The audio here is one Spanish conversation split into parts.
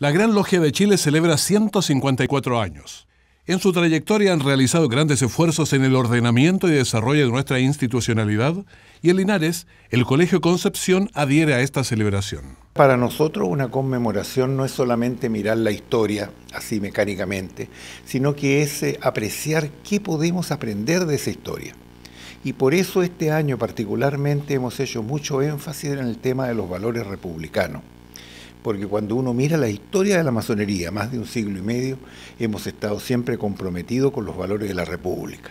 La Gran Logia de Chile celebra 154 años. En su trayectoria han realizado grandes esfuerzos en el ordenamiento y desarrollo de nuestra institucionalidad y en Linares, el Colegio Concepción adhiere a esta celebración. Para nosotros una conmemoración no es solamente mirar la historia así mecánicamente, sino que es eh, apreciar qué podemos aprender de esa historia. Y por eso este año particularmente hemos hecho mucho énfasis en el tema de los valores republicanos porque cuando uno mira la historia de la masonería, más de un siglo y medio, hemos estado siempre comprometidos con los valores de la República,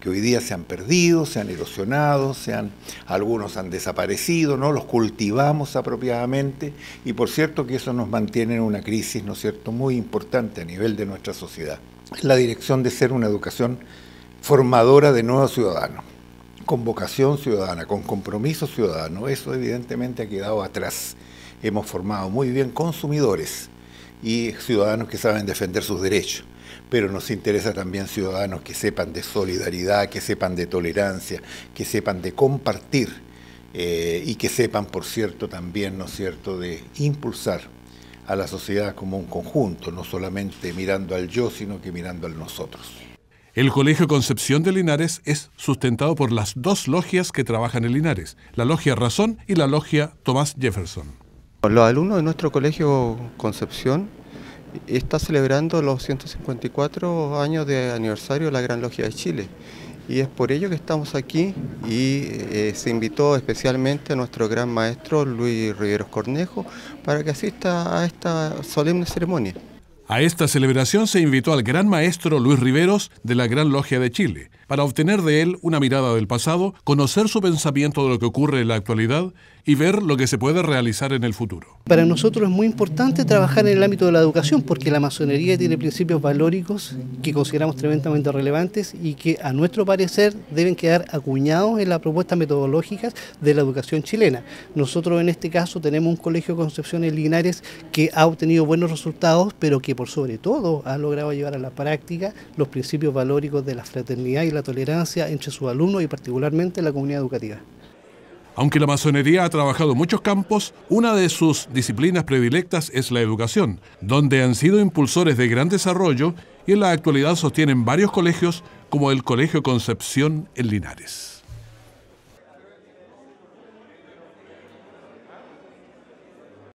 que hoy día se han perdido, se han erosionado, se han, algunos han desaparecido, no los cultivamos apropiadamente, y por cierto que eso nos mantiene en una crisis, ¿no es cierto?, muy importante a nivel de nuestra sociedad. La dirección de ser una educación formadora de nuevos ciudadanos con vocación ciudadana, con compromiso ciudadano, eso evidentemente ha quedado atrás hemos formado muy bien consumidores y ciudadanos que saben defender sus derechos pero nos interesa también ciudadanos que sepan de solidaridad, que sepan de tolerancia, que sepan de compartir eh, y que sepan, por cierto, también, ¿no es cierto?, de impulsar a la sociedad como un conjunto, no solamente mirando al yo, sino que mirando al nosotros. El Colegio Concepción de Linares es sustentado por las dos logias que trabajan en Linares, la Logia Razón y la Logia Tomás Jefferson. Los alumnos de nuestro colegio Concepción está celebrando los 154 años de aniversario de la Gran Logia de Chile y es por ello que estamos aquí y eh, se invitó especialmente a nuestro gran maestro Luis Riveros Cornejo para que asista a esta solemne ceremonia. A esta celebración se invitó al gran maestro Luis Riveros de la Gran Logia de Chile, para obtener de él una mirada del pasado, conocer su pensamiento de lo que ocurre en la actualidad y ver lo que se puede realizar en el futuro. Para nosotros es muy importante trabajar en el ámbito de la educación, porque la masonería tiene principios valóricos que consideramos tremendamente relevantes y que a nuestro parecer deben quedar acuñados en las propuestas metodológicas de la educación chilena. Nosotros en este caso tenemos un colegio Concepciones Linares que ha obtenido buenos resultados, pero que por sobre todo ha logrado llevar a la práctica los principios valóricos de la fraternidad y la tolerancia entre sus alumnos y particularmente la comunidad educativa. Aunque la masonería ha trabajado en muchos campos, una de sus disciplinas predilectas es la educación, donde han sido impulsores de gran desarrollo y en la actualidad sostienen varios colegios como el Colegio Concepción en Linares.